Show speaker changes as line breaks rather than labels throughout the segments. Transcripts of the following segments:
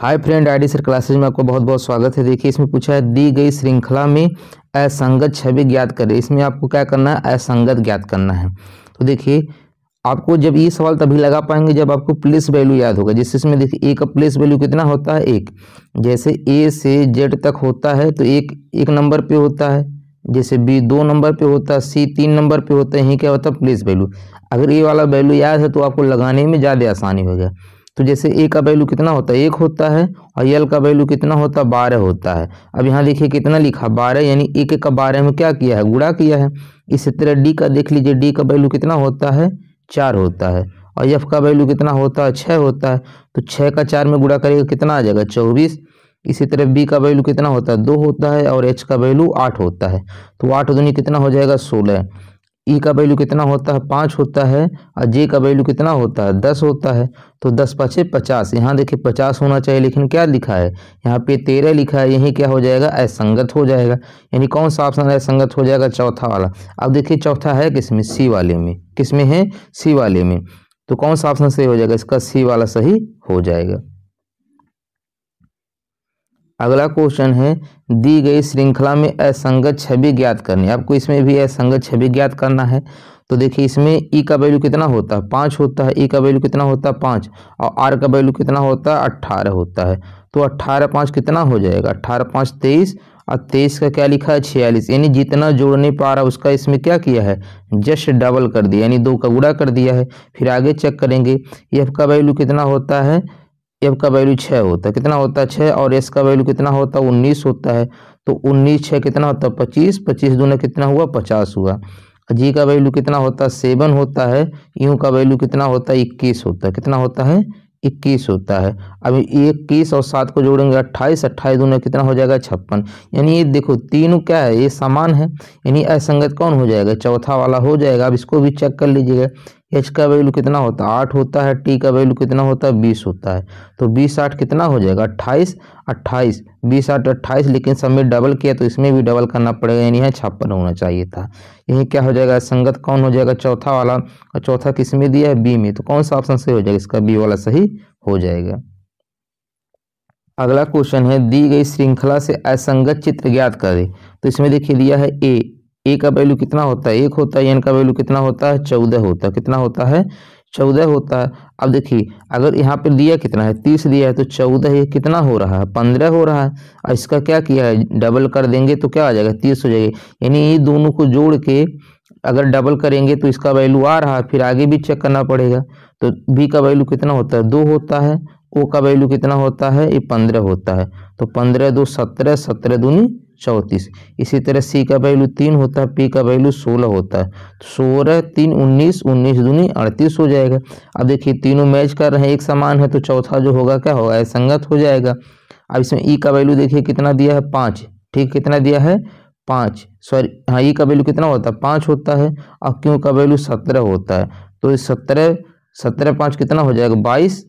हाय friend ID sir classes में आपको बहुत बहुत स्वागत है देखिए इसमें पूछा है दी गई श्रृंखला में असंगत छवि ज्ञात करें इसमें आपको क्या करना है असंगत ज्ञात करना है तो देखिए आपको जब ये सवाल तभी लगा पाएंगे जब आपको प्लेस वैल्यू याद होगा जिससे इसमें देखिए ए का प्लेस वैल्यू कितना होता है एक जैसे ए से जेड तक होता है तो एक एक नंबर पे होता है जैसे बी दो नंबर पे होता है सी तीन नंबर पे होता है यहीं क्या होता है प्लेस वैल्यू अगर ये वाला वैल्यू याद है तो आपको लगाने में ज़्यादा आसानी होगा तो जैसे ए का वैल्यू कितना होता है एक होता है और एल का वैल्यू कितना होता है बारह होता है अब यहाँ देखिए कितना लिखा बारह यानी एक का बारह में क्या किया है गुड़ा किया है इसी तरह डी का देख लीजिए डी का वैल्यू कितना होता है चार होता है और एफ का वैल्यू कितना होता है छः होता है तो छः का चार में गुड़ा करेगा कितना आ जाएगा चौबीस इसी तरह बी का वैल्यू कितना होता है दो होता है और एच का वैल्यू आठ होता है तो आठ दुनिया कितना हो जाएगा सोलह ई e का वैल्यू कितना होता है पाँच होता है और जे का वैल्यू कितना होता है दस होता है तो दस पाँचे पचास यहाँ देखिए पचास होना चाहिए लेकिन क्या लिखा है यहाँ पे तेरह लिखा है यही क्या हो जाएगा असंगत हो जाएगा यानी कौन सा ऑप्शन असंगत हो जाएगा चौथा वाला अब देखिए चौथा है किस में सी वाले में किस में है सी वाले में तो कौन सा ऑप्शन सही हो जाएगा इसका सी वाला सही हो जाएगा अगला क्वेश्चन है दी गई श्रृंखला में असंगत छवि ज्ञात करनी है आपको इसमें भी असंगत छवि ज्ञात करना है तो देखिए इसमें ई e का वैल्यू कितना होता है पाँच होता है ई e का वैल्यू कितना होता है पाँच और आर का वैल्यू कितना होता है अट्ठारह होता है तो अट्ठारह पाँच कितना हो जाएगा अट्ठारह पाँच तेईस और तेईस का क्या लिखा है छियालीस यानी जितना जोड़ नहीं पा रहा उसका इसमें क्या किया है जस्ट डबल कर दिया यानी दो का गुड़ा कर दिया है फिर आगे चेक करेंगे एफ का वैल्यू कितना होता है एफ का वैल्यू छः होता है कितना होता है छः और एस का वैल्यू कितना होता है उन्नीस होता है तो उन्नीस छः कितना होता है पच्चीस पच्चीस दूना कितना हुआ पचास हुआ जी का वैल्यू कितना होता है सेवन होता है यू का वैल्यू कितना होता है इक्कीस होता है कितना होता है इक्कीस होता है अब इक्कीस और सात को जोड़ेंगे अट्ठाईस अट्ठाईस दूना कितना हो जाएगा छप्पन यानी ये देखो तीनों क्या है ये समान है यानी असंगत कौन हो जाएगा चौथा वाला हो जाएगा अब इसको भी चेक कर लीजिएगा एच का वैल्यू कितना होता है आठ होता है टी का वैल्यू कितना होता है बीस होता है तो बीस आठ कितना हो जाएगा अट्ठाईस अट्ठाईस बीस आठ अट्ठाईस लेकिन सब में डबल किया तो इसमें भी डबल करना पड़ेगा यानी यहाँ छप्पन होना चाहिए था यही क्या हो जाएगा संगत कौन हो जाएगा चौथा वाला और चौथा किस में दिया है बी में तो कौन सा ऑप्शन सही हो जाएगा इसका बी वाला सही हो जाएगा अगला क्वेश्चन है दी गई श्रृंखला से असंगत चित्र ज्ञात करें तो इसमें देखिए दिया है ए ए का वैल्यू कितना होता है एक होता है एन का वैल्यू कितना होता है चौदह होता है कितना होता है चौदह होता है अब देखिए अगर यहाँ पे लिया कितना है तीस लिया है तो चौदह ये कितना हो रहा है पंद्रह हो रहा है और इसका क्या किया है डबल कर देंगे तो क्या आ जाएगा तीस हो जाएगा यानी ये दोनों को जोड़ के अगर डबल करेंगे तो इसका वैल्यू आ रहा है फिर आगे भी चेक करना पड़ेगा तो बी का वैल्यू कितना होता है दो होता है ओ का वैल्यू कितना होता है ये पंद्रह होता है तो पंद्रह दो सत्रह सत्रह दूनी चौंतीस इसी तरह सी का वैल्यू तीन होता है पी का वैल्यू सोलह होता है तो सोलह तीन उन्नीस उन्नीस दूनी अड़तीस हो जाएगा अब देखिए तीनों मैच कर रहे हैं एक समान है तो चौथा जो होगा क्या होगा संगत हो जाएगा अब इसमें ई e का वैल्यू देखिए कितना दिया है पाँच ठीक कितना दिया है पाँच सॉरी हाँ ई e का वैल्यू कितना होता है पाँच होता है और क्यों का वैल्यू सत्रह होता है तो सत्रह सत्रह पाँच कितना हो जाएगा बाईस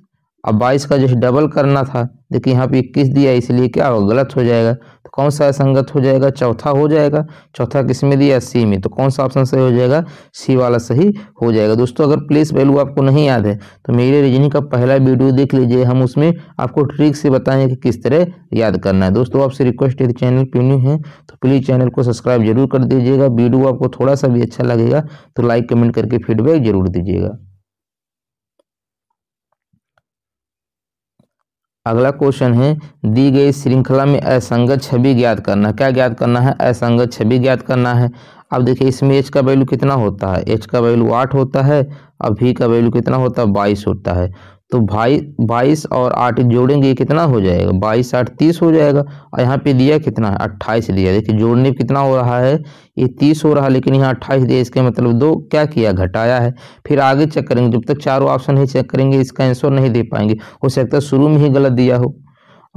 अब बाईस का जो है डबल करना था देखिए यहाँ पे इक्कीस दिया इसलिए क्या होगा गलत हो जाएगा तो कौन सा असंगत हो जाएगा चौथा हो जाएगा चौथा किस में दिया सी में तो कौन सा ऑप्शन सही हो जाएगा सी वाला सही हो जाएगा दोस्तों अगर प्लेस वैल्यू आपको नहीं याद है तो मेरे रीजनिंग का पहला वीडियो देख लीजिए हम उसमें आपको ट्रिक से बताएँ कि किस तरह याद करना है दोस्तों आपसे रिक्वेस्ट यदि चैनल पे न्यू है तो प्लीज़ चैनल को सब्सक्राइब जरूर कर दीजिएगा वीडियो आपको थोड़ा सा भी अच्छा लगेगा तो लाइक कमेंट करके फीडबैक जरूर दीजिएगा अगला क्वेश्चन है दी गई श्रृंखला में असंगत छवि ज्ञात करना क्या ज्ञात करना है असंगत छवि ज्ञात करना है अब देखिए इसमें एच का वैल्यू कितना होता है एच का वैल्यू आठ होता है और भी का वैल्यू कितना होता है बाईस होता है तो भाई बाईस और आठ जोड़ेंगे कितना हो जाएगा बाईस आठ तीस हो जाएगा और यहाँ पे दिया कितना है अट्ठाईस दिया देखिए जोड़ने कितना हो रहा है ये तीस हो रहा है लेकिन यहाँ अट्ठाईस दिया इसके मतलब दो क्या किया घटाया है फिर आगे चेक करेंगे जब तक चारों ऑप्शन ही चेक करेंगे इसका आंसर नहीं दे पाएंगे हो सकता है शुरू में ही गलत दिया हो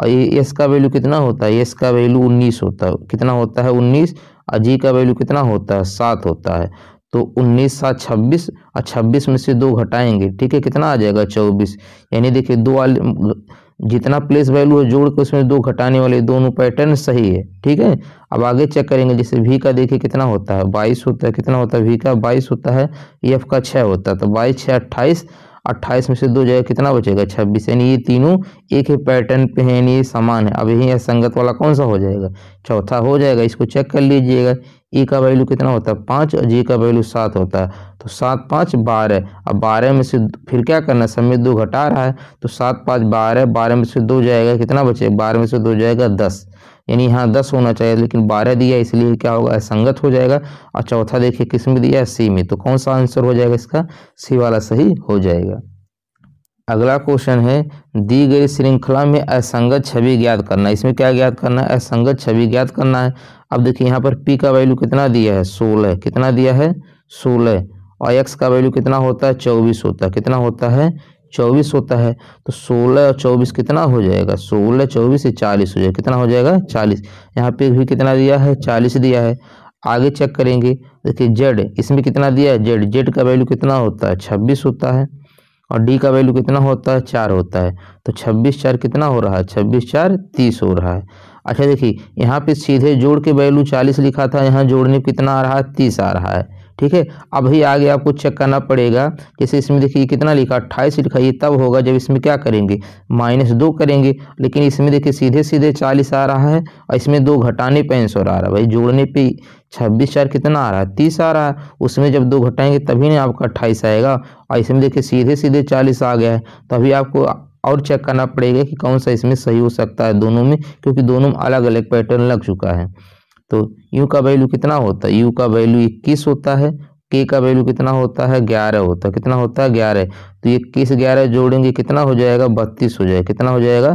और ये एस का वैल्यू कितना होता है एस का वैल्यू उन्नीस होता है कितना होता है उन्नीस और जी का वैल्यू कितना होता है सात होता है तो उन्नीस सात छब्बीस और छब्बीस में से दो घटाएंगे ठीक है कितना आ जाएगा चौबीस यानी देखिए दो वाले जितना प्लेस वैल्यू है जोड़ के उसमें दो घटाने वाले दोनों पैटर्न सही है ठीक है अब आगे चेक करेंगे जैसे वी का देखिए कितना होता है बाईस होता है कितना होता है वी का बाईस होता है एफ का छः होता है तो बाईस छः अट्ठाईस अट्ठाईस में से दो जाएगा कितना बचेगा छब्बीस यानी ये तीनों एक ही पैटर्न पे हैं यानी ये समान है अब यही संगत वाला कौन सा हो जाएगा चौथा हो जाएगा इसको चेक कर लीजिएगा ए का वैल्यू कितना होता है पाँच और जी का वैल्यू सात होता है तो सात पाँच बारह अब बारह में से फिर क्या करना है सब में दो घटा रहा है तो सात पाँच बारह बारह में से दो जाएगा कितना बचेगा बारह में से दो जाएगा दस यानी यहाँ दस होना चाहिए लेकिन बारह दिया इसलिए क्या होगा असंगत हो जाएगा और चौथा देखिए किस में दिया सी में तो कौन सा आंसर हो जाएगा इसका सी वाला सही हो जाएगा अगला क्वेश्चन है दी गई श्रृंखला में असंगत छवि ज्ञात करना इसमें क्या ज्ञात करना है असंगत छवि ज्ञात करना है अब देखिए यहाँ पर पी का वैल्यू कितना दिया है सोलह कितना दिया है सोलह और एक्स का वैल्यू कितना होता है चौबीस होता है कितना होता है चौबीस होता है तो सोलह और चौबीस कितना हो जाएगा सोलह चौबीस से चालीस हो जाएगा कितना हो जाएगा चालीस यहाँ पे भी कितना दिया है चालीस दिया है आगे चेक करेंगे देखिए जेड इसमें कितना दिया है जेड जेड का वैल्यू कितना होता है छब्बीस होता है और डी का वैल्यू कितना होता है चार होता है तो छब्बीस चार कितना हो रहा है छब्बीस चार तीस हो रहा है अच्छा देखिए यहाँ पे सीधे जोड़ के वैल्यू चालीस लिखा था यहाँ जोड़ने कितना आ रहा है तीस आ रहा है ठीक है अभी आगे आपको चेक करना पड़ेगा जैसे इसमें देखिए कितना लिखा अट्ठाईस लिखा ये तब होगा जब इसमें क्या करेंगे माइनस दो करेंगे लेकिन इसमें देखिए सीधे सीधे चालीस आ रहा है और इसमें दो घटाने पे आंसर आ रहा है भाई जोड़ने पे छब्बीस चार कितना आ रहा है तीस आ रहा है उसमें जब दो घटाएंगे तभी ना आपका अट्ठाईस आएगा और इसमें देखिए सीधे सीधे चालीस आ गया है तभी आपको और चेक करना पड़ेगा कि कौन सा इसमें सही हो सकता है दोनों में क्योंकि दोनों में अलग अलग पैटर्न लग चुका है तो u का वैल्यू कितना होता है u का वैल्यू इक्कीस होता है k का वैल्यू कितना होता है ग्यारह होता है कितना होता है ग्यारह तो इक्कीस ग्यारह जोड़ेंगे कितना हो जाएगा बत्तीस हो जाएगा कितना हो जाएगा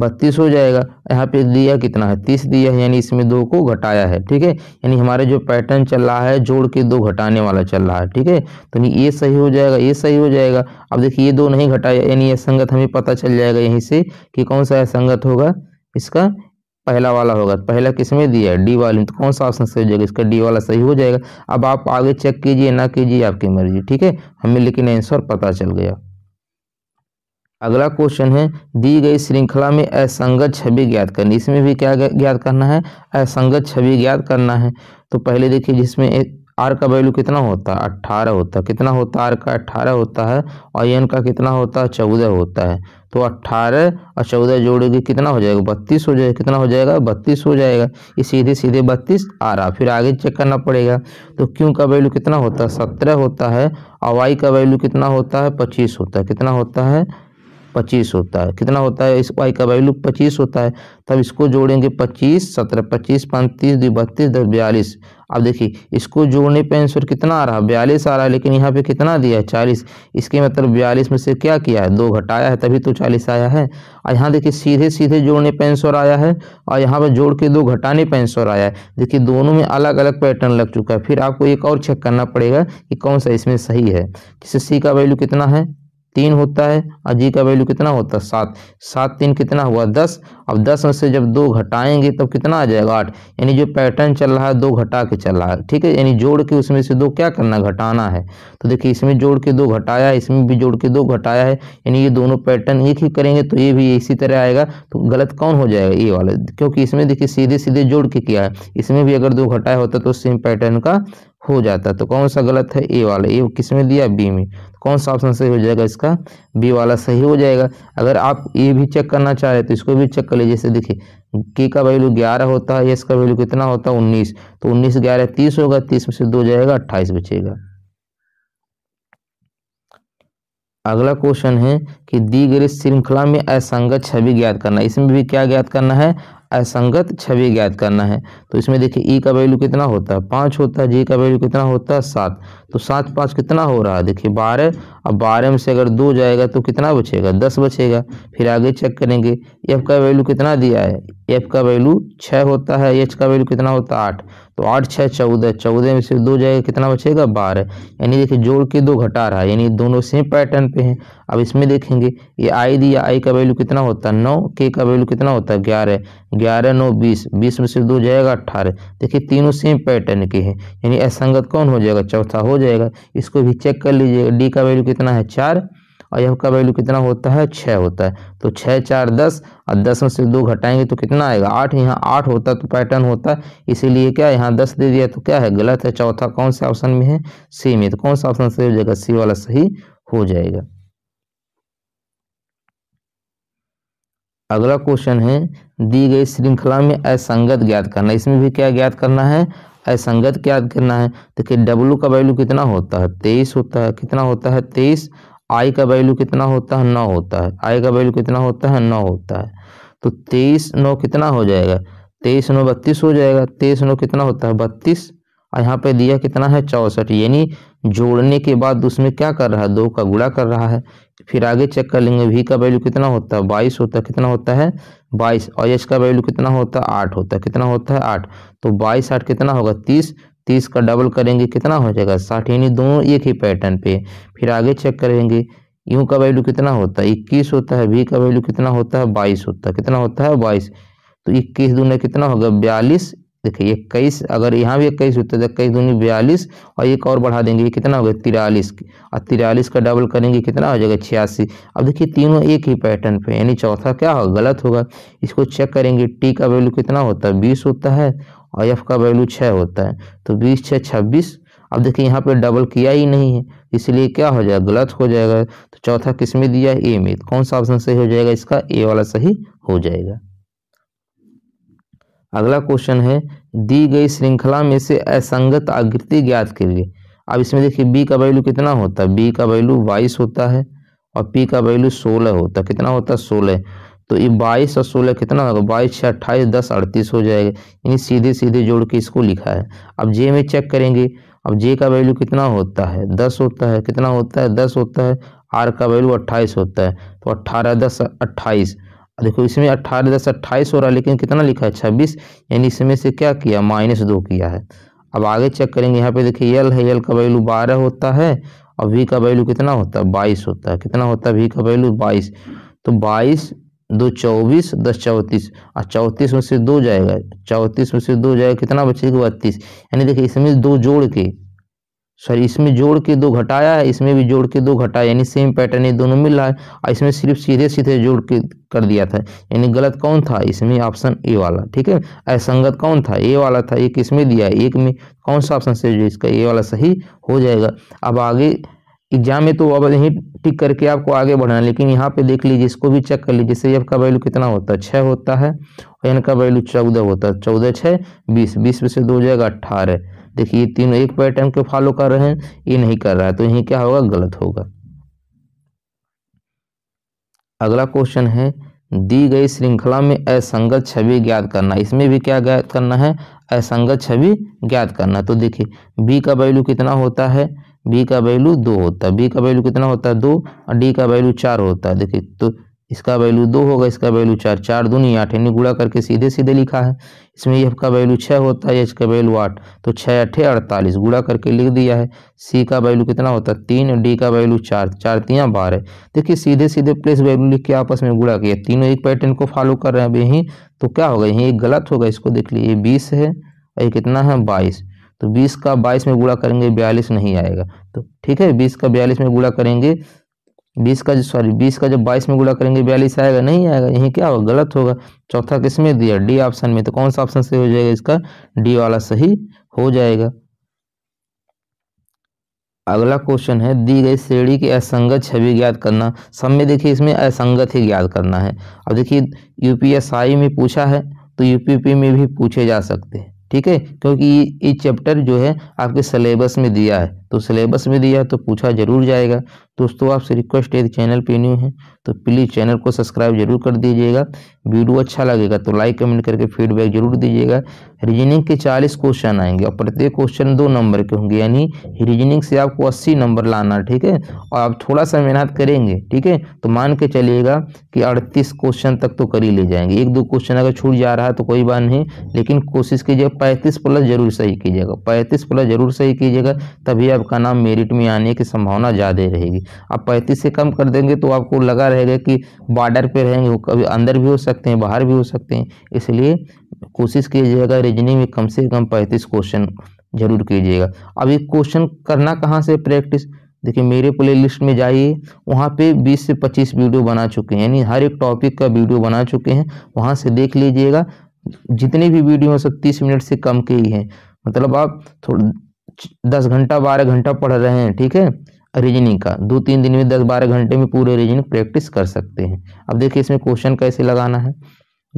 बत्तीस हो जाएगा यहाँ पे दिया कितना है तीस दिया है यानी इसमें दो को घटाया है ठीक है यानी हमारे जो पैटर्न चल रहा है जोड़ के दो घटाने वाला चल रहा है ठीक है तो नहीं ये सही हो जाएगा ये सही हो जाएगा अब देखिए ये दो नहीं घटाया यानी यह संगत हमें पता चल जाएगा यहीं से कि कौन सा संगत होगा इसका पहला वाला होगा तो पहला किसमें दिया है डी वाले तो कौन सा ऑप्शन सही हो जाएगा इसका डी वाला सही हो जाएगा अब आप आगे चेक कीजिए ना कीजिए आपकी मर्जी ठीक है हमें लेकिन आंसर पता चल गया अगला क्वेश्चन है दी गई श्रृंखला में असंगत छवि ज्ञात करनी इसमें भी क्या ज्ञात करना है असंगत छवि ज्ञात करना है तो पहले देखिए जिसमें आर का वैल्यू कितना होता है अट्ठारह होता है कितना होता है आर का अट्ठारह होता है और एन का कितना होता है चौदह होता है तो अट्ठारह और चौदह जोड़ोगे कितना हो जाएगा बत्तीस हो जाएगा कितना हो जाएगा बत्तीस हो जाएगा ये सीधे सीधे बत्तीस आ रहा फिर आगे चेक करना पड़ेगा तो क्यों का वैल्यू कितना होता है सत्रह होता है और वाई का वैल्यू कितना होता है पच्चीस होता है कितना होता है पच्चीस होता है कितना होता है इस वाई का वैल्यू पच्चीस होता है तब इसको जोड़ेंगे पच्चीस सत्रह पच्चीस पैंतीस दो बत्तीस दस बयालीस अब देखिए इसको जोड़ने पे आंसर कितना आ रहा है बयालीस आ रहा है लेकिन यहाँ पे कितना दिया है चालीस इसके मतलब बयालीस में से क्या किया है दो घटाया है तभी तो चालीस आया है और यहाँ देखिए सीधे सीधे जोड़ने पे आंसर आया है और यहाँ पर जोड़ के दो घटाने पे आंसर आया है देखिए दोनों में अलग अलग पैटर्न लग चुका है फिर आपको एक और चेक करना पड़ेगा कि कौन सा इसमें सही है जिससे सी का वैल्यू कितना है तीन होता है और जी का वैल्यू कितना होता है सात सात तीन कितना हुआ दस अब दस में से जब दो घटाएंगे तब तो कितना आ जाएगा आठ यानी जो पैटर्न चल रहा है दो घटा के चल रहा है ठीक है यानी जोड़ के उसमें से दो क्या करना घटाना है तो देखिए इसमें जोड़ के दो घटाया इसमें भी जोड़ के दो घटाया है यानी ये दोनों पैटर्न एक ही करेंगे तो ये भी इसी तरह आएगा तो गलत कौन हो जाएगा ये वाला क्योंकि इसमें देखिए सीधे सीधे जोड़ के किया है इसमें भी अगर दो घटाया होता तो सेम पैटर्न का हो जाता है तो कौन सा गलत है ए वाला ए किस में दिया बी में तो कौन सा ऑप्शन सही हो जाएगा इसका बी वाला सही हो जाएगा अगर आप ए भी चेक करना चाह रहे तो इसको भी चेक कर लीजिए जैसे देखिए के का वैल्यू ग्यारह होता है एस का वैल्यू कितना होता है उन्नीस तो उन्नीस ग्यारह तीस होगा तीस में से दो जाएगा अट्ठाईस बचेगा अगला क्वेश्चन है कि दी गई श्रृंखला में असंगत छवि ज्ञात करना इसमें भी क्या ज्ञात करना है असंगत छवि ज्ञात करना है तो इसमें देखिए ई e का वैल्यू कितना होता है पाँच होता है जी का वैल्यू कितना होता है सात तो सात पाँच कितना हो रहा है देखिए बारह अब बारह में से अगर दो जाएगा तो कितना बचेगा दस बचेगा फिर आगे चेक करेंगे एफ का वैल्यू कितना दिया है एफ का वैल्यू छः होता है एच का वैल्यू कितना होता है आठ तो आठ छः चौदह चौदह में से दो जाएगा कितना बचेगा बारह यानी देखिए जोड़ के दो घटा रहा है यानी दोनों सेम पैटर्न पे हैं अब इसमें देखेंगे ये आई दिया आई का वैल्यू कितना होता है नौ के का वैल्यू कितना होता है ग्यारह ग्यारह नौ बीस बीस में से दो जाएगा अट्ठारह देखिए तीनों सेम पैटर्न के हैं यानी असंगत कौन हो जाएगा चौथा हो जाएगा इसको भी चेक कर लीजिएगा डी का वैल्यू कितना है चार और यह का वैल्यू कितना होता है छः होता है तो छः चार दस और दस में से दो घटाएंगे तो कितना आएगा आठ यहाँ आठ होता तो पैटर्न होता है इसीलिए क्या यहाँ दस दे दिया तो क्या है गलत है चौथा कौन से ऑप्शन में है सी में तो कौन सा ऑप्शन सही हो जाएगा सी वाला सही हो जाएगा अगला क्वेश्चन है दी गई श्रृंखला में असंगत ज्ञात करना इसमें भी क्या ज्ञात करना है असंगत ज्ञात करना है देखिए डब्लू का वैल्यू कितना होता है तेईस होता है कितना होता है तेईस आई का वैल्यू कितना होता है नौ होता है आई का वैल्यू कितना होता है नौ होता है तो तेईस नौ कितना हो जाएगा तेईस नौ बत्तीस हो जाएगा तेईस नौ कितना होता है बत्तीस और यहाँ पे दिया कितना है चौंसठ यानी जोड़ने के बाद उसमें क्या कर रहा है दो का गुड़ा कर रहा है फिर आगे चेक कर लेंगे वी का वैल्यू कितना होता है बाईस होता है कितना होता है बाईस और एच का वैल्यू कितना होता है आठ होता है कितना होता है आठ तो बाईस आठ कितना होगा तीस तीस का डबल करेंगे कितना हो जाएगा साठ यानी दोनों एक ही पैटर्न पे फिर आगे चेक करेंगे यू का वैल्यू कितना होता है इक्कीस होता है वी का वैल्यू कितना होता है बाईस होता है कितना होता है बाईस तो इक्कीस दूना कितना होगा बयालीस देखिए इक्कीस अगर यहाँ भी इक्कीस होता है तो इक्कीस दूनी बयालीस और एक और बढ़ा देंगे कितना हो गया तिरालीस और तिरालीस का डबल करेंगे कितना हो जाएगा छियासी अब देखिए तीनों एक ही पैटर्न पे यानी चौथा क्या होगा गलत होगा इसको चेक करेंगे टी का वैल्यू कितना होता है बीस होता है और एफ का वैल्यू छः होता है तो बीस छः छब्बीस अब देखिए यहाँ पे डबल किया ही नहीं है इसलिए क्या हो जाएगा गलत हो जाएगा तो चौथा किस में दिया ए में कौन सा ऑप्शन सही हो जाएगा इसका ए वाला सही हो जाएगा अगला क्वेश्चन है दी गई श्रृंखला में से असंगत आकृति ज्ञात करिए अब इसमें देखिए बी का वैल्यू कितना होता है बी का वैल्यू बाईस होता है और पी का वैल्यू सोलह होता है कितना होता है सोलह तो ये बाईस और सोलह कितना होगा बाईस छः अट्ठाईस दस अड़तीस हो जाएगा यानी सीधे सीधे जोड़ के इसको लिखा है अब जे में चेक करेंगे अब जे का वैल्यू कितना होता है दस होता है कितना होता है दस होता है आर का वैल्यू अट्ठाईस होता है तो अट्ठारह दस अट्ठाईस देखो इसमें अट्ठारह दस अट्ठाईस हो रहा है लेकिन कितना लिखा है छब्बीस यानी इसमें से क्या किया माइनस दो किया है अब आगे चेक करेंगे यहाँ पे देखिए यल है यल का वैल्यू बारह होता है और वी का वैल्यू कितना होता है बाईस होता है कितना होता है वी का वैल्यू बाईस तो बाईस दो चौबीस दस चौंतीस और चौंतीस में से दो जाएगा चौंतीस में से दो जाएगा कितना बचेगा बत्तीस यानी देखिए इसमें दो जोड़ के सॉरी इसमें जोड़ के दो घटाया है इसमें भी जोड़ के दो घटाया यानी सेम पैटर्न ये दोनों मिल रहा है और इसमें सिर्फ सीधे सीधे जोड़ के कर दिया था यानी गलत कौन था इसमें ऑप्शन ए वाला ठीक है असंगत कौन था ए वाला था एक इसमें दिया है एक में कौन सा ऑप्शन से जो इसका ए वाला सही हो जाएगा अब आगे एग्जाम में तो अब यहीं टिक करके आपको आगे बढ़ना लेकिन यहाँ पे देख लीजिए इसको भी चेक कर लीजिए जैसे एफ का वैल्यू कितना होता है छः होता है और एन का वैल्यू चौदह होता है चौदह छः बीस बीस में से दो हो जाएगा अट्ठारह देखिए तीनों एक पैटर्न को फॉलो कर रहे हैं ये नहीं कर रहा है तो यही क्या होगा गलत होगा अगला क्वेश्चन है दी गई श्रृंखला में असंगत छवि ज्ञात करना इसमें भी क्या ज्ञात करना है असंगत छवि ज्ञात करना तो देखिए बी का वैल्यू कितना होता है बी का वैल्यू दो होता है बी का वैल्यू कितना होता है दो और डी का वैल्यू चार होता है देखिए तो इसका वैल्यू दो होगा इसका वैल्यू चार चार दूनी आठ यानी गुड़ा करके सीधे सीधे लिखा है इसमें यह का वैल्यू छः होता है एच का वैल्यू आठ तो छः अट्ठे अड़तालीस गुड़ा करके लिख दिया है सी का वैल्यू कितना होता है तीन डी का वैल्यू चार चार तियाँ बारह देखिए सीधे सीधे प्लेस वैल्यू लिख के आपस में गुड़ा किया तीनों एक पैटर्न को फॉलो कर रहे हैं अब यहीं तो क्या होगा यहीं एक गलत होगा इसको देख लीजिए बीस है और ये कितना है बाईस तो बीस का बाईस में गुड़ा करेंगे बयालीस नहीं आएगा तो ठीक है बीस का बयालीस में गुड़ा करेंगे बीस का जो सॉरी बीस का जो बाईस में गुड़ा करेंगे बयालीस आएगा नहीं आएगा यही क्या होगा गलत होगा चौथा किस में दिया डी ऑप्शन में तो कौन सा ऑप्शन सही हो जाएगा इसका डी वाला सही हो जाएगा अगला क्वेश्चन है दी गई श्रेणी की असंगत छवि ज्ञात करना सब में देखिए इसमें असंगत ही ज्ञात करना है अब देखिए यूपीएसआई में पूछा है तो यूपीपी में भी पूछे जा सकते हैं ठीक है क्योंकि ये चैप्टर जो है आपके सिलेबस में दिया है तो सिलेबस में दिया तो पूछा जरूर जाएगा दोस्तों आपसे रिक्वेस्ट है चैनल पे न्यू है तो प्लीज़ चैनल को सब्सक्राइब जरूर कर दीजिएगा वीडियो अच्छा लगेगा तो लाइक कमेंट करके फीडबैक जरूर दीजिएगा रीजनिंग के चालीस क्वेश्चन आएंगे और प्रत्येक क्वेश्चन दो नंबर के होंगे यानी रीजनिंग से आपको अस्सी नंबर लाना ठीक है और आप थोड़ा सा मेहनत करेंगे ठीक है तो मान के चलिएगा कि अड़तीस क्वेश्चन तक तो कर ही ले जाएंगे एक दो क्वेश्चन अगर छूट जा रहा है तो कोई बात नहीं लेकिन कोशिश कीजिएगा पैंतीस प्लस जरूर सही कीजिएगा पैंतीस प्लस जरूर सही कीजिएगा तभी आप आपका नाम मेरिट में आने की संभावना ज़्यादा रहेगी आप पैंतीस से कम कर देंगे तो आपको लगा रहेगा कि बॉर्डर पे रहेंगे वो कभी अंदर भी हो सकते हैं बाहर भी हो सकते हैं इसलिए कोशिश कीजिएगा रीजनिंग में कम से कम पैंतीस क्वेश्चन जरूर कीजिएगा अब एक क्वेश्चन करना कहाँ से प्रैक्टिस देखिए मेरे प्ले लिस्ट में जाइए वहाँ पे 20 से 25 वीडियो बना चुके हैं यानी हर एक टॉपिक का वीडियो बना चुके हैं वहाँ से देख लीजिएगा जितने भी वीडियो हो सब तीस मिनट से कम के ही हैं मतलब आप थोड़ा दस घंटा बारह घंटा पढ़ रहे हैं ठीक है रीजनिंग का दो तीन दिन में दस बारह घंटे में पूरे रीजनिंग प्रैक्टिस कर सकते हैं अब देखिए इसमें क्वेश्चन कैसे लगाना है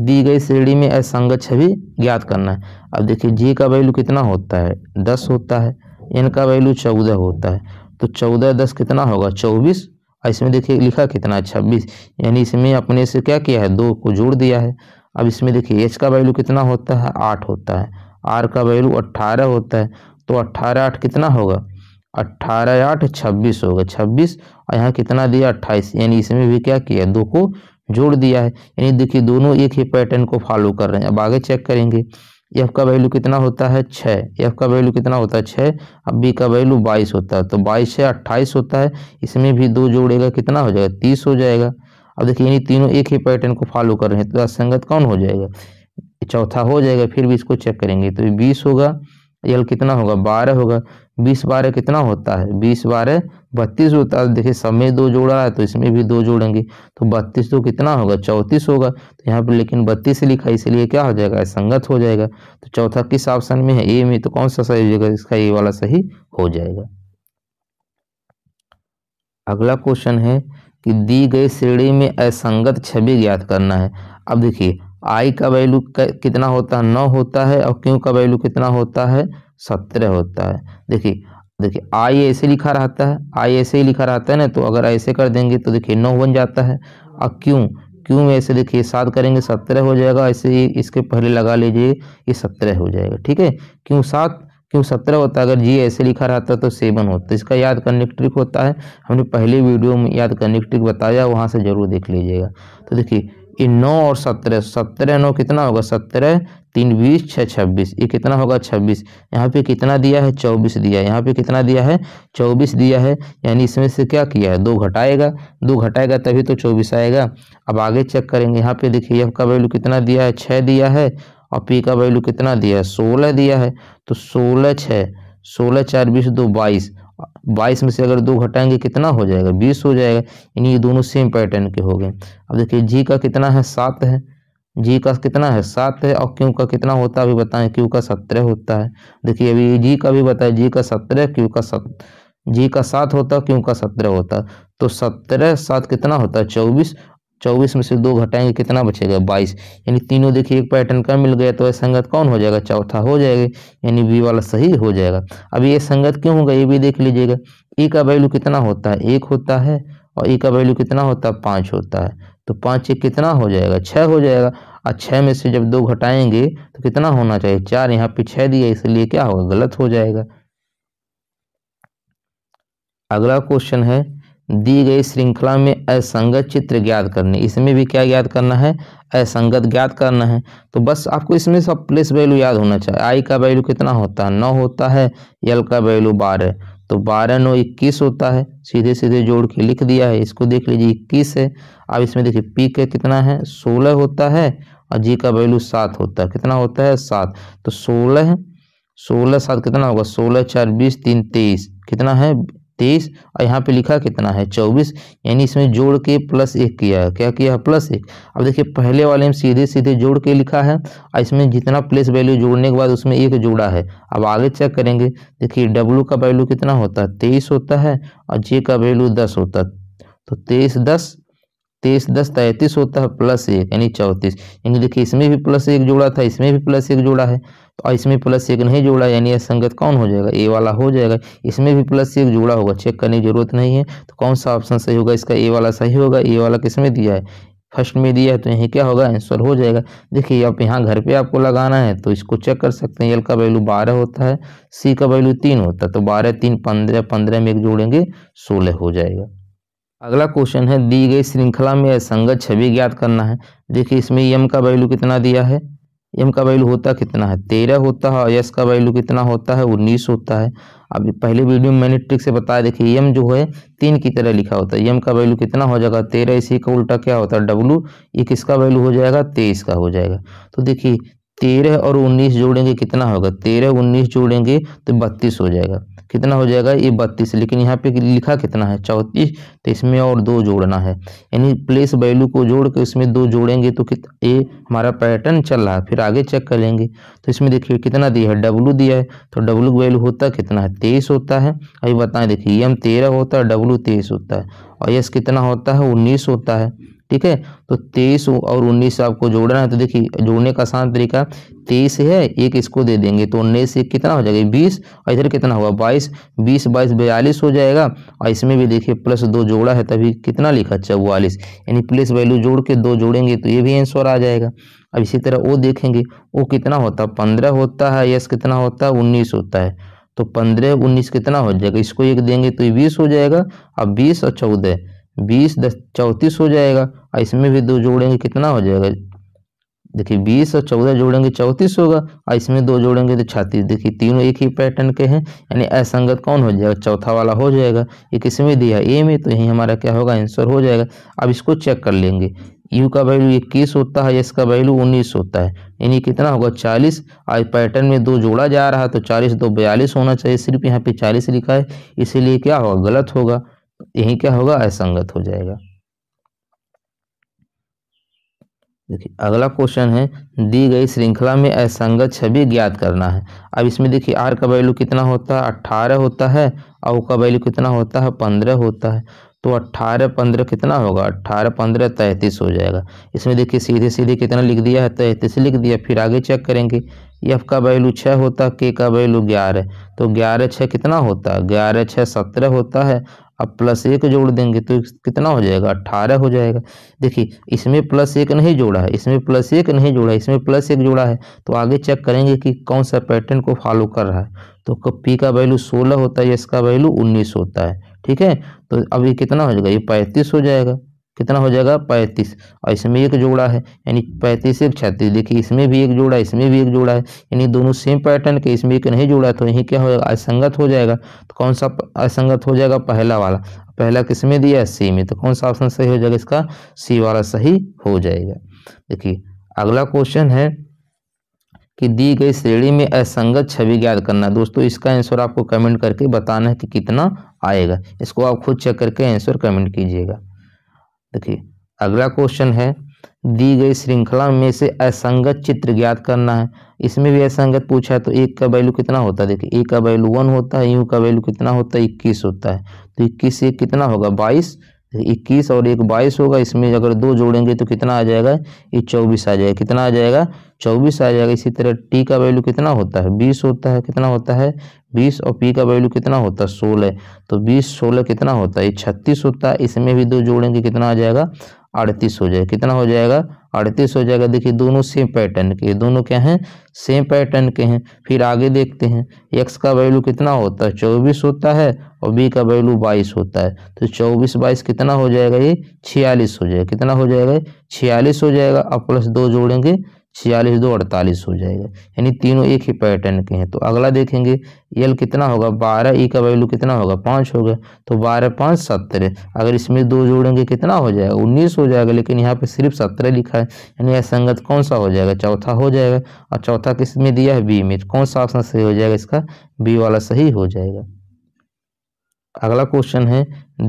दी गई श्रेणी में असंगत छवि ज्ञात करना है अब देखिए जी का वैल्यू कितना होता है दस होता है एन का वैल्यू चौदह होता है तो चौदह दस कितना होगा चौबीस और इसमें देखिए लिखा कितना है छब्बीस यानी इसमें अपने से क्या किया है दो को जोड़ दिया है अब इसमें देखिए एच का वैल्यू कितना होता है आठ होता है आर का वैल्यू अट्ठारह होता है तो अट्ठारह आठ कितना होगा अट्ठारह आठ छब्बीस होगा छब्बीस और यहाँ कितना दिया अट्ठाईस यानी इसमें भी क्या किया दो को जोड़ दिया है यानी देखिए दोनों एक ही पैटर्न को फॉलो कर रहे हैं अब आगे चेक करेंगे एफ का वैल्यू कितना होता है छः एफ का वैल्यू कितना होता है छः अब बी का वैल्यू बाईस होता है तो बाईस छः अट्ठाईस होता है इसमें भी दो जोड़ेगा कितना हो जाएगा तीस हो जाएगा अब देखिए यानी तीनों एक ही पैटर्न को फॉलो कर रहे हैं तो संगत कौन हो जाएगा चौथा हो जाएगा फिर भी इसको चेक करेंगे तो बीस होगा एल कितना होगा बारह होगा बीस बारह कितना होता है बीस बारह बत्तीस होता है देखिए सब में दो जोड़ा है तो इसमें भी दो जोड़ेंगे तो बत्तीस दो तो कितना होगा चौंतीस होगा तो यहाँ पर लेकिन बत्तीस लिखा इसलिए क्या हो जाएगा संगत हो जाएगा तो चौथा किस ऑप्शन में है ए में तो कौन सा सही हो जाएगा इसका ए वाला सही हो जाएगा अगला क्वेश्चन है कि दी गई श्रेणी में असंगत छवि ज्ञात करना है अब देखिए आई का वैल्यू कितना होता है नौ होता है और क्यू का वैल्यू कितना होता है सत्रह होता है देखिए देखिए आई ऐसे लिखा रहता है आई ऐसे ही लिखा रहता है ना तो अगर ऐसे कर देंगे तो देखिए नौ बन जाता है और क्यों क्यों ऐसे देखिए सात करेंगे सत्रह हो जाएगा ऐसे ही इसके पहले लगा लीजिए ये सत्रह हो जाएगा ठीक है क्यों सात क्यों सत्रह होता है अगर जी ऐसे लिखा रहता तो सेवन होता इसका याद करने का ट्रिक होता है हमने पहले वीडियो में याद करने की ट्रिक बताया वहाँ से ज़रूर देख लीजिएगा तो देखिए ये नौ और सत्रह सत्रह नौ कितना होगा सत्रह तीन बीस छः छब्बीस ये कितना होगा छब्बीस यहाँ पे कितना दिया है चौबीस दिया है यहाँ पे कितना दिया है चौबीस दिया है यानी इसमें से क्या किया है दो घटाएगा दो घटाएगा तभी तो चौबीस आएगा अब आगे चेक करेंगे यहाँ पे देखिए एफ का वैल्यू कितना दिया है छः दिया है और पी का वैल्यू कितना दिया है सोलह दिया है तो सोलह छः सोलह चार बीस दो बाईस बाईस में से अगर दो घटाएंगे कितना हो जाएगा बीस हो जाएगा यानी ये दोनों सेम पैटर्न के हो गए अब देखिए जी का कितना है सात है जी का कितना है सात है और क्यू का कितना होता है अभी बताएं क्यू का सत्रह होता है देखिए अभी जी का भी बताएं जी का सत्रह क्यू का सत जी का सात होता है क्यू का सत्रह होता तो सत्रह सात कितना होता है चौबीस चौबीस में से दो घटाएंगे कितना बचेगा बाईस यानी तीनों देखिए एक पैटर्न का मिल गया तो यह संगत कौन हो जाएगा चौथा हो जाएगा यानी बी वाला सही हो जाएगा अब ये संगत क्यों होगा ये भी देख लीजिएगा ए का वैल्यू कितना होता है एक होता है और ए का वैल्यू कितना होता है पाँच होता है तो पाँच एक कितना हो जाएगा छः हो जाएगा और छः में से जब दो घटाएंगे तो कितना होना चाहिए चार यहाँ पे छः दिया इसलिए क्या होगा गलत हो जाएगा अगला क्वेश्चन है दी गई श्रृंखला में असंगत चित्र ज्ञात करने इसमें भी क्या ज्ञात करना है असंगत ज्ञात करना है तो बस आपको इसमें सब प्लेस वैल्यू याद होना चाहिए आई का वैल्यू कितना होता है नौ होता है यल का वैल्यू बारह तो बारह नौ इक्कीस होता है सीधे सीधे जोड़ के लिख दिया है इसको देख लीजिए इक्कीस है अब इसमें देखिए पी का कितना है सोलह होता है और जी का वैल्यू सात होता है कितना होता है सात तो सोलह सोलह सात कितना होगा सोलह चार बीस तीन तेईस कितना है तेईस और यहाँ पे लिखा कितना है चौबीस यानी इसमें जोड़ के प्लस एक किया है क्या किया है प्लस एक अब देखिए पहले वाले में सीधे सीधे जोड़ के लिखा है और इसमें जितना प्लेस वैल्यू जोड़ने के बाद उसमें एक जोड़ा है अब आगे चेक करेंगे देखिए डब्लू का वैल्यू कितना होता है तेईस होता है और जे का वैल्यू दस होता है तो तेईस दस तेईस दस तैंतीस होता है प्लस एक यानी चौंतीस यानी देखिए इसमें भी प्लस एक जोड़ा था इसमें भी प्लस एक जोड़ा है तो इसमें प्लस एक नहीं जोड़ा यानी यह संगत कौन हो जाएगा ए वाला हो जाएगा इसमें भी प्लस एक जोड़ा होगा चेक करने की जरूरत नहीं है तो कौन सा ऑप्शन सही होगा इसका ए वाला सही होगा ए वाला किस में दिया है फर्स्ट में दिया है तो यही क्या होगा आंसर हो जाएगा देखिए आप यहाँ घर पे आपको लगाना है तो इसको चेक कर सकते हैं एल का वैल्यू बारह होता है सी का वैल्यू तीन होता है तो बारह तीन पंद्रह पंद्रह में एक जोड़ेंगे सोलह हो जाएगा अगला क्वेश्चन है दी गई श्रृंखला में असंगत छवि ज्ञात करना है देखिए इसमें यम का वैल्यू कितना दिया है यम का वैल्यू होता कितना है तेरह होता है और यस का वैल्यू कितना होता है उन्नीस होता है अब पहले वीडियो में मैंने ट्रिक से बताया देखिए यम जो है तीन की तरह लिखा होता है यम का वैल्यू कितना हो जाएगा तेरह इसी का उल्टा क्या होता है डब्लू ये किसका वैल्यू हो जाएगा तेईस का हो जाएगा तो देखिए तेरह और उन्नीस जोड़ेंगे कितना होगा तेरह उन्नीस जोड़ेंगे तो बत्तीस हो जाएगा कितना हो जाएगा ये बत्तीस लेकिन यहाँ पे लिखा कितना है चौंतीस तो इसमें और दो जोड़ना है यानी प्लेस वैल्यू को जोड़ के इसमें दो जोड़ेंगे तो ये हमारा पैटर्न चल रहा है फिर आगे चेक कर लेंगे तो इसमें देखिए कितना दिया है डब्लू दिया है तो डब्लू वैल्यू होता कितना है तेईस होता है अभी बताएं देखिए एम तेरह होता है डब्लू तेईस होता है और यस कितना होता है उन्नीस होता है ठीक है तो तेईस और उन्नीस आपको जोड़ना है तो देखिए जोड़ने का आसान तरीका तेईस है एक इसको दे देंगे तो उन्नीस से कितना हो जाएगा बीस और इधर कितना हुआ बाईस बीस बाईस बयालीस हो जाएगा और इसमें भी देखिए प्लस दो जोड़ा है तभी कितना लिखा चौवालीस यानी प्लस वैल्यू जोड़ के दो जोड़ेंगे तो ये भी आंसर आ जाएगा अब इसी तरह वो देखेंगे वो कितना होता है पंद्रह होता है यस कितना होता है उन्नीस होता है तो पंद्रह उन्नीस कितना हो जाएगा इसको एक देंगे तो बीस हो जाएगा अब बीस और चौदह बीस दस चौंतीस हो जाएगा और इसमें भी दो जोड़ेंगे कितना हो जाएगा देखिए बीस और चौदह जोड़ेंगे चौंतीस होगा और इसमें दो जोड़ेंगे तो छत्तीस देखिए तीनों एक ही पैटर्न के हैं यानी असंगत कौन हो जाएगा चौथा वाला हो जाएगा ये किसमें दिया ए में तो यही हमारा क्या होगा आंसर हो जाएगा अब इसको चेक कर लेंगे यू का वैल्यू इक्कीस होता है एस का वैल्यू उन्नीस होता है यानी कितना होगा चालीस आज पैटर्न में दो जोड़ा जा रहा है तो चालीस दो बयालीस होना चाहिए सिर्फ यहाँ पे चालीस लिखा है इसीलिए क्या होगा गलत होगा यही क्या होगा असंगत हो जाएगा देखिए अगला क्वेश्चन है दी गई श्रृंखला में असंगत छवि ज्ञात करना है अब इसमें देखिए आर का वैल्यू कितना होता है अट्ठारह होता है और का वैल्यू कितना होता है पंद्रह होता है तो अट्ठारह पंद्रह कितना होगा अट्ठारह पंद्रह तैंतीस हो जाएगा इसमें देखिए सीधे सीधे कितना लिख दिया है तैंतीस लिख दिया फिर आगे चेक करेंगे एफ का वैल्यू छः होता के का वैल्यू ग्यारह तो ग्यारह छः कितना होता है ग्यारह छः सत्रह होता है अब प्लस एक जोड़ देंगे तो कितना हो जाएगा अट्ठारह हो जाएगा देखिए इसमें प्लस एक नहीं जोड़ा है इसमें प्लस एक नहीं जोड़ा है इसमें प्लस एक जोड़ा है तो आगे चेक करेंगे कि कौन सा पैटर्न को फॉलो कर रहा है तो पी का वैल्यू सोलह होता है इसका वैल्यू उन्नीस होता है ठीक है तो अब ये कितना हो जाएगा ये पैंतीस हो जाएगा कितना हो जाएगा पैंतीस और इसमें एक जोड़ा है यानी पैंतीस एक छत्तीस देखिए इसमें भी एक जोड़ा इसमें भी एक जोड़ा है यानी दोनों सेम पैटर्न के इसमें एक नहीं जोड़ा तो यहीं क्या होगा असंगत हो जाएगा तो कौन सा असंगत हो जाएगा पहला वाला पहला किसमें दिया है सी में तो कौन सा ऑप्शन सही हो जाएगा इसका सी वाला सही हो जाएगा देखिए अगला क्वेश्चन है कि दी गई श्रेणी में असंगत छवि ज्ञात करना दोस्तों इसका आंसर आपको कमेंट करके बताना है कि कितना आएगा इसको आप खुद चेक करके आंसर कमेंट कीजिएगा देखिए अगला क्वेश्चन है दी गई श्रृंखला में से असंगत चित्र ज्ञात करना है इसमें भी असंगत पूछा है तो एक का वैल्यू कितना होता है देखिए एक का वैल्यू वन होता है यू का वैल्यू कितना होता है इक्कीस होता है तो इक्कीस से कितना होगा बाईस इक्कीस और एक बाईस होगा इसमें अगर दो जोड़ेंगे तो कितना आ जाएगा ये चौबीस आ जाएगा कितना आ जाएगा चौबीस आ जाएगा इसी तरह टी का वैल्यू कितना होता है बीस होता है कितना होता है बीस और पी का वैल्यू कितना होता है सोलह तो बीस सोलह कितना होता है ये छत्तीस होता है इसमें भी दो जोड़ेंगे कितना आ जाएगा अड़तीस हो जाएगा कितना हो जाएगा अड़तीस हो जाएगा देखिए दोनों सेम पैटर्न के दोनों क्या हैं सेम पैटर्न के हैं फिर आगे देखते हैं एक्स का वैल्यू कितना होता है चौबीस होता है और बी का वैल्यू बाईस होता है तो चौबीस बाईस कितना हो जाएगा ये छियालीस हो जाएगा कितना हो जाएगा छियालीस हो जाएगा अब प्लस दो जोड़ेंगे छियालीस दो अड़तालीस हो जाएगा यानी तीनों एक ही पैटर्न के हैं तो अगला देखेंगे एल कितना होगा बारह ई e का वैल्यू कितना होगा पाँच होगा तो बारह पाँच सत्रह अगर इसमें दो जोड़ेंगे कितना हो जाएगा उन्नीस हो जाएगा लेकिन यहाँ पे सिर्फ सत्रह लिखा है यानी असंगत कौन सा हो जाएगा चौथा हो जाएगा और चौथा किस में दिया है बी में कौन सा ऑप्शन सही हो जाएगा इसका बी वाला सही हो जाएगा अगला क्वेश्चन है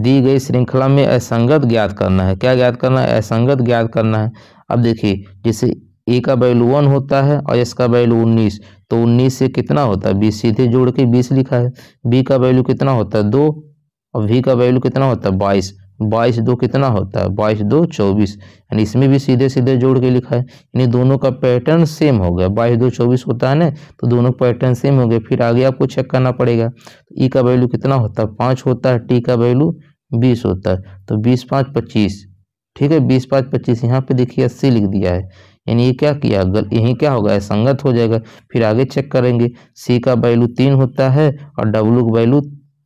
दी गई श्रृंखला में असंगत ज्ञात करना है क्या ज्ञात करना है असंगत ज्ञात करना है अब देखिए जैसे ए का वैल्यू वन होता है और एस का वैल्यू उन्नीस तो उन्नीस से कितना होता है बीस सीधे जोड़ के बीस लिखा है बी का वैल्यू कितना होता है दो और वी का वैल्यू कितना होता है बाईस बाईस दो कितना होता है बाईस दो चौबीस यानी इसमें भी सीधे सीधे जोड़ के लिखा है यानी दोनों का पैटर्न सेम हो गया बाईस दो चौबीस होता है ना तो दोनों का पैटर्न सेम हो गया फिर आगे आपको चेक करना पड़ेगा ई तो e का वैल्यू कितना होता है पाँच होता है टी का वैल्यू बीस होता है तो बीस पाँच पच्चीस ठीक है बीस पाँच पच्चीस यहाँ पे देखिए अस्सी लिख दिया है यानी ये क्या किया गल यही क्या होगा असंगत हो जाएगा फिर आगे चेक करेंगे सी का वैल्यू तीन होता है और डब्लू का वैल्यू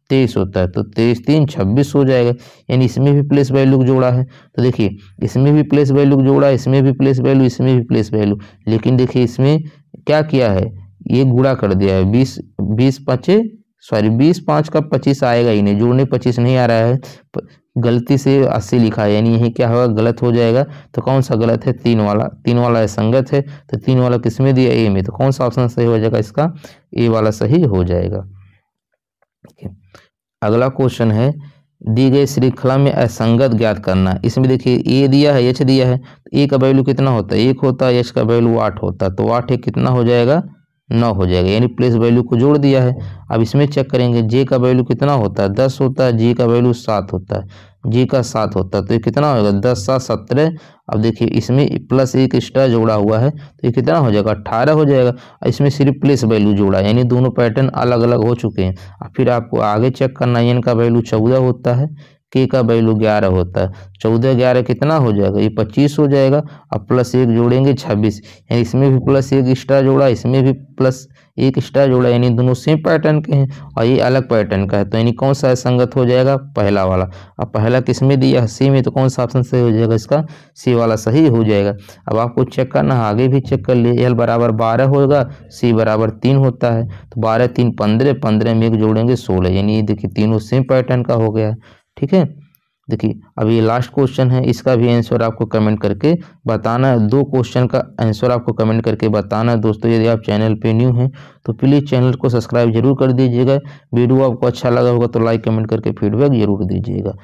तेईस होता है तो तेईस तीन छब्बीस हो जाएगा यानी इसमें भी प्लेस वैल्यू जोड़ा है तो देखिए इसमें भी प्लेस वैल्यू जोड़ा है इसमें भी प्लेस वैल्यू इसमें भी प्लेस वैल्यू लेकिन देखिए इसमें क्या किया है ये गुड़ा कर दिया है बीस बीस पचे सॉरी बीस पाँच का पच्चीस आएगा ही नहीं जोड़ने पच्चीस नहीं आ रहा है गलती से अस्सी लिखा है यानी यही क्या होगा गलत हो जाएगा तो कौन सा गलत है तीन वाला तीन वाला है संगत है तो तीन वाला किसमें दिया ए में तो कौन सा ऑप्शन सही हो जाएगा इसका ए वाला सही हो जाएगा अगला क्वेश्चन है दी गई श्रृंखला में असंगत ज्ञात करना इसमें देखिए ए दिया है एच दिया है तो ए का वैल्यू कितना होता है एक होता है एच का वैल्यू आठ होता है तो आठ एक कितना हो जाएगा नौ हो जाएगा यानी प्लेस वैल्यू को जोड़ दिया है अब इसमें चेक करेंगे जे का वैल्यू कितना होता है दस होता है जे का वैल्यू सात होता है जे का सात होता है तो ये कितना होगा दस सात सत्रह अब देखिए इसमें प्लस एक एक्स्ट्रा जोड़ा हुआ है तो ये कितना हो जाएगा अट्ठारह हो जाएगा इसमें सिर्फ प्लेस वैल्यू जोड़ा यानी दोनों पैटर्न अलग अलग हो चुके हैं फिर आपको आगे चेक करना है इनका वैल्यू चौदह होता है के का वैल्यू ग्यारह होता है चौदह ग्यारह कितना हो जाएगा ये पच्चीस हो जाएगा अब प्लस एक जोड़ेंगे छब्बीस यानी इसमें भी प्लस एक एक्स्ट्रा जोड़ा इसमें भी प्लस एक एक्स्ट्रा जोड़ा यानी दोनों सेम पैटर्न के हैं और ये अलग पैटर्न का है तो यानी कौन सा संगत हो जाएगा पहला वाला अब पहला किस में दिया सी में तो कौन सा ऑप्शन सही हो जाएगा इसका सी वाला सही हो जाएगा अब आपको चेक करना है आगे भी चेक कर लिए एल बराबर बारह होगा सी बराबर तीन होता है तो बारह तीन पंद्रह पंद्रह में एक जोड़ेंगे सोलह यानी देखिए तीनों सेम पैटर्न का हो गया है ठीक है देखिए अब ये लास्ट क्वेश्चन है इसका भी आंसर आपको कमेंट करके बताना है दो क्वेश्चन का आंसर आपको कमेंट करके बताना है दोस्तों यदि आप चैनल पे न्यू हैं तो प्लीज़ चैनल को सब्सक्राइब जरूर कर दीजिएगा वीडियो आपको अच्छा लगा होगा तो लाइक कमेंट करके फीडबैक जरूर दीजिएगा